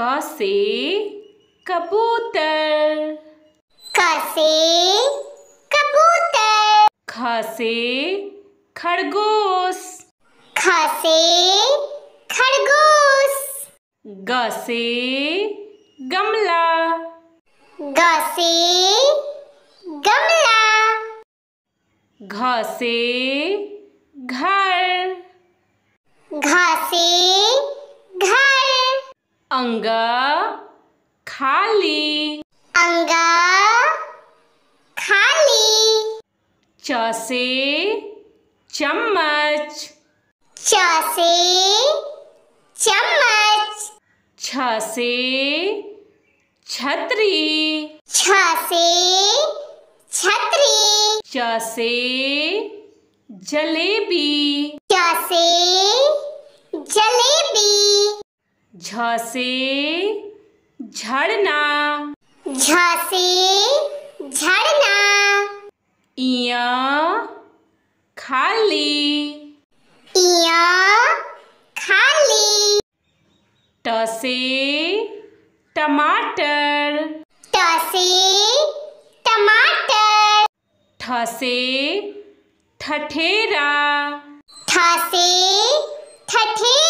क से कबूतर क से कबूतर ख से खरगोश ख से खरगोश ग से गमला ग से गमला घ से घर घ से अंग खाली अंग खाली च से चम्मच च से चम्मच छ से छतरी छ से छतरी च से जलेबी च से जलेबी झसे से झड़ना झ झड़ना इया खाली इया खाली टसे टमाटर टसे टमाटर ठसे ठठेरा ठसे ठठेरा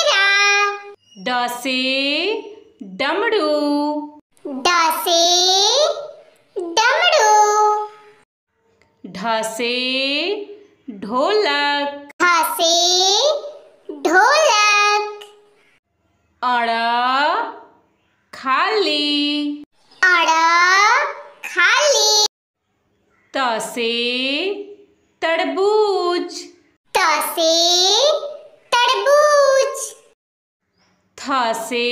डसे डमड़ू डसे डमड़ू ढसे ढोलक ढसे ढोलक अड़ खाली अड़ खाली तसे तरबूज त थ से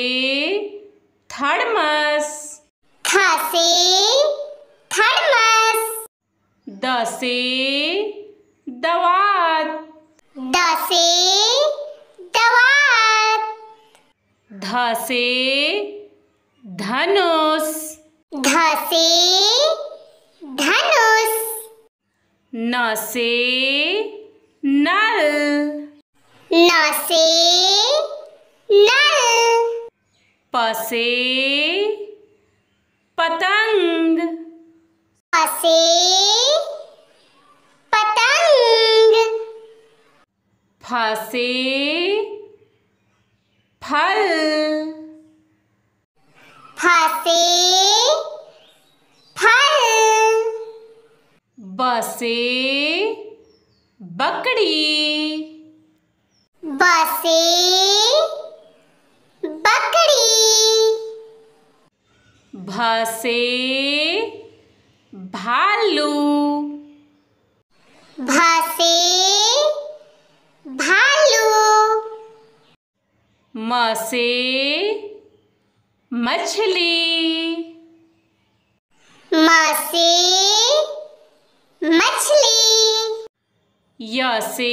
थर्मस थ से थर्मस द से दवात द से दवात ध से धनुष ध से धनुष न से नल न से पसे पतंग पसे पतंग फसे फल फसे फल बसे बकड़ी बसे से भालू भासे भालू मसे मछली मसे मछली यसे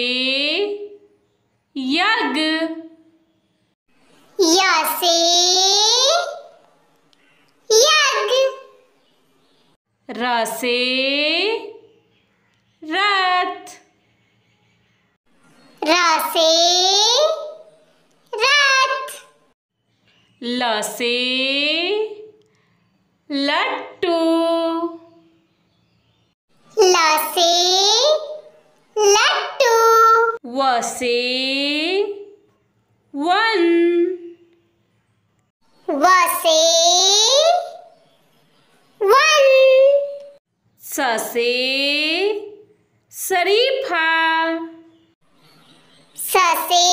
यज्ञ यसे रसे रथ रसे रथ लसे लट्टू लसे लट्टू वसे वन वसे ससे शरीफा ससे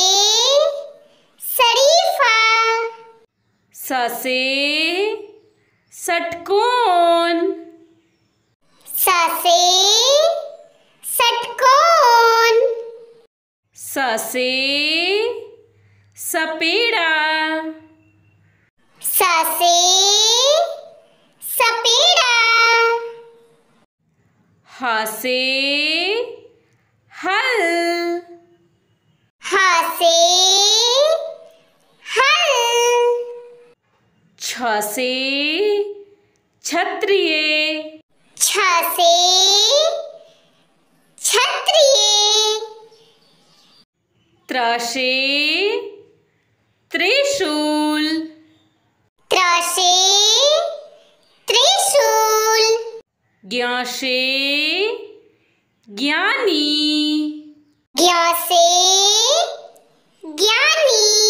शरीफा ससे सटकोन ससे सटकोन ससे सपेड़ा ससे सपेड़ा हसे हल हसे हल छसे क्षत्रिय छसे छत्रिय त्रसे त्रिशूल त्रसे ज्ञासे ज्ञानी ज्ञासे ज्ञानी